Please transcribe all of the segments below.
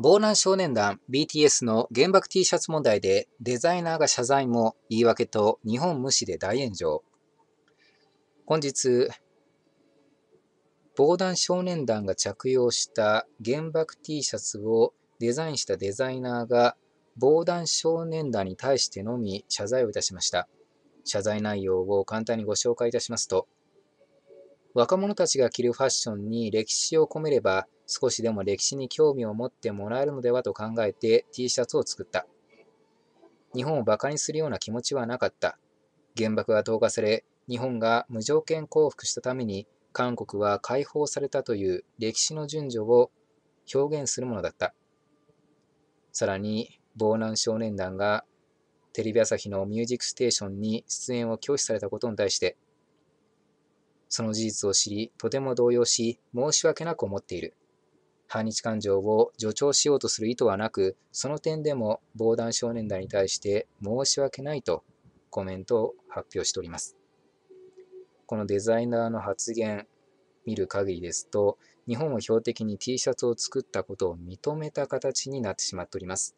防弾少年団 BTS の原爆 T シャツ問題でデザイナーが謝罪も言い訳と日本無視で大炎上。本日、防弾少年団が着用した原爆 T シャツをデザインしたデザイナーが防弾少年団に対してのみ謝罪をいたしました。謝罪内容を簡単にご紹介いたしますと、若者たちが着るファッションに歴史を込めれば少しでも歴史に興味を持ってもらえるのではと考えて T シャツを作った。日本を馬鹿にするような気持ちはなかった。原爆が投下され、日本が無条件降伏したために韓国は解放されたという歴史の順序を表現するものだった。さらに、防難少年団がテレビ朝日の「ミュージックステーション」に出演を拒否されたことに対して、その事実を知り、とても動揺し、申し訳なく思っている。反日感情を助長しようとする意図はなく、その点でも防弾少年団に対して申し訳ないとコメントを発表しております。このデザイナーの発言、見る限りですと、日本を標的に T シャツを作ったことを認めた形になってしまっております。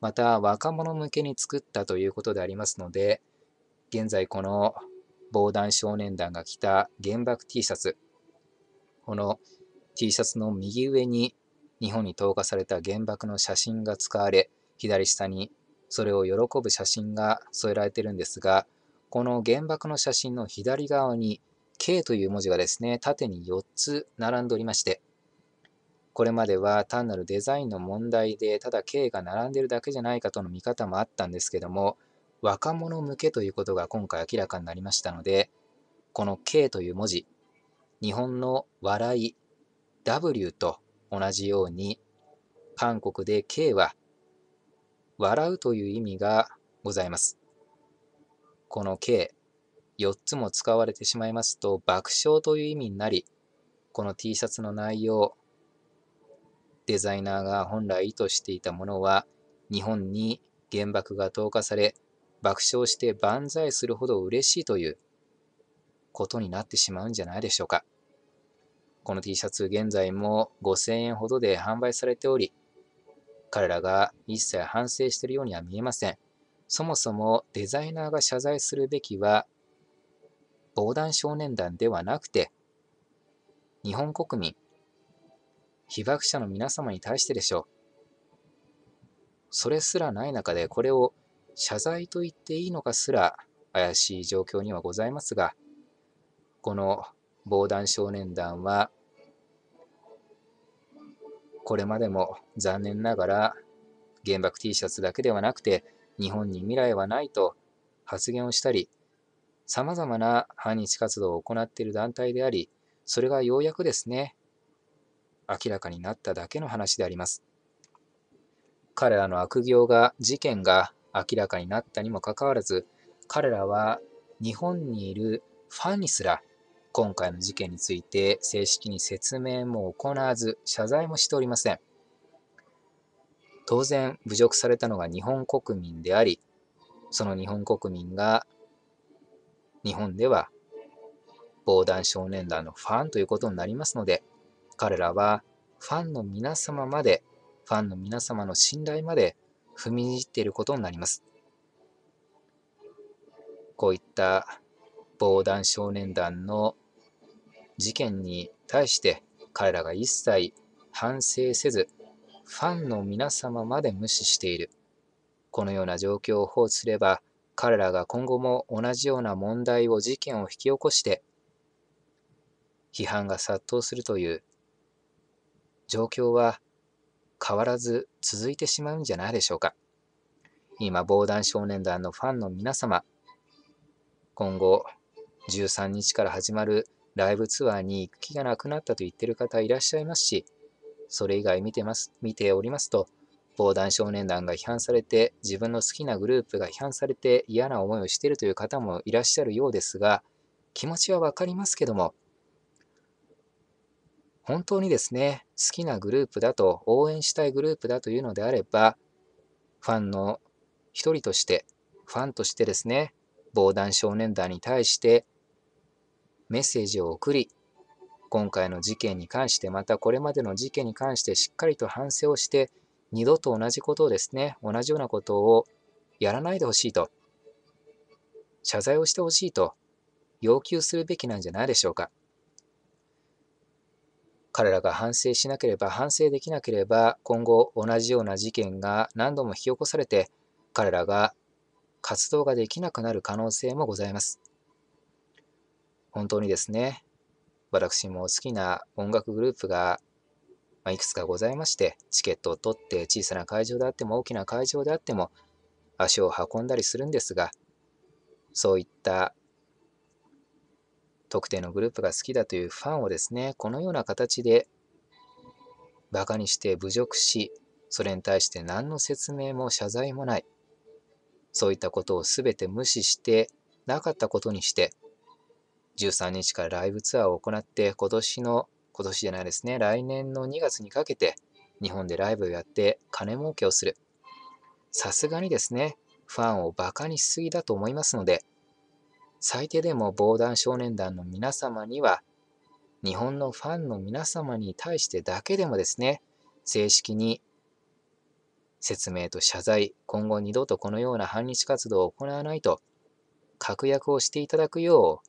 また、若者向けに作ったということでありますので、現在この防弾少年団が着た原爆 T シャツ、この T シャツの右上に日本に投下された原爆の写真が使われ、左下にそれを喜ぶ写真が添えられてるんですが、この原爆の写真の左側に K という文字がですね、縦に4つ並んでおりまして、これまでは単なるデザインの問題で、ただ K が並んでるだけじゃないかとの見方もあったんですけども、若者向けということが今回明らかになりましたので、この K という文字、日本の笑い、W と同じように、韓国で K は、笑うという意味がございます。この K、4つも使われてしまいますと、爆笑という意味になり、この T シャツの内容、デザイナーが本来意図していたものは、日本に原爆が投下され、爆笑して万歳するほど嬉しいということになってしまうんじゃないでしょうか。この T シャツ現在も5000円ほどで販売されており、彼らが一切反省しているようには見えません。そもそもデザイナーが謝罪するべきは、防弾少年団ではなくて、日本国民、被爆者の皆様に対してでしょう。それすらない中で、これを謝罪と言っていいのかすら怪しい状況にはございますが、この防弾少年団はこれまでも残念ながら原爆 T シャツだけではなくて日本に未来はないと発言をしたりさまざまな反日活動を行っている団体でありそれがようやくですね明らかになっただけの話であります彼らの悪行が事件が明らかになったにもかかわらず彼らは日本にいるファンにすら今回の事件について正式に説明も行わず、謝罪もしておりません。当然、侮辱されたのが日本国民であり、その日本国民が日本では防弾少年団のファンということになりますので、彼らはファンの皆様まで、ファンの皆様の信頼まで踏みにじっていることになります。こういった防弾少年団の事件に対して彼らが一切反省せず、ファンの皆様まで無視している。このような状況を放置すれば、彼らが今後も同じような問題を事件を引き起こして、批判が殺到するという状況は変わらず続いてしまうんじゃないでしょうか。今、防弾少年団のファンの皆様、今後13日から始まるライブツアーに行く気がなくなったと言ってる方いらっしゃいますし、それ以外見てます、見ておりますと、防弾少年団が批判されて、自分の好きなグループが批判されて嫌な思いをしているという方もいらっしゃるようですが、気持ちはわかりますけども、本当にですね、好きなグループだと、応援したいグループだというのであれば、ファンの一人として、ファンとしてですね、防弾少年団に対してメッセージを送り、今回の事件に関して、またこれまでの事件に関してしっかりと反省をして、二度と同じことをですね、同じようなことをやらないでほしいと、謝罪をしてほしいと要求するべきなんじゃないでしょうか。彼らが反省しなければ反省できなければ今後同じような事件が何度も引き起こされて彼らが活動ができなくなる可能性もございます。本当にですね、私も好きな音楽グループがまいくつかございまして、チケットを取って小さな会場であっても大きな会場であっても足を運んだりするんですが、そういった特定のグループが好きだというファンをですね、このような形で馬鹿にして侮辱し、それに対して何の説明も謝罪もない、そういったことを全て無視して、なかったことにして、13日からライブツアーを行って、今年の、今年じゃないですね、来年の2月にかけて、日本でライブをやって金儲けをする。さすがにですね、ファンをバカにしすぎだと思いますので、最低でも防弾少年団の皆様には、日本のファンの皆様に対してだけでもですね、正式に説明と謝罪、今後二度とこのような反日活動を行わないと、確約をしていただくよう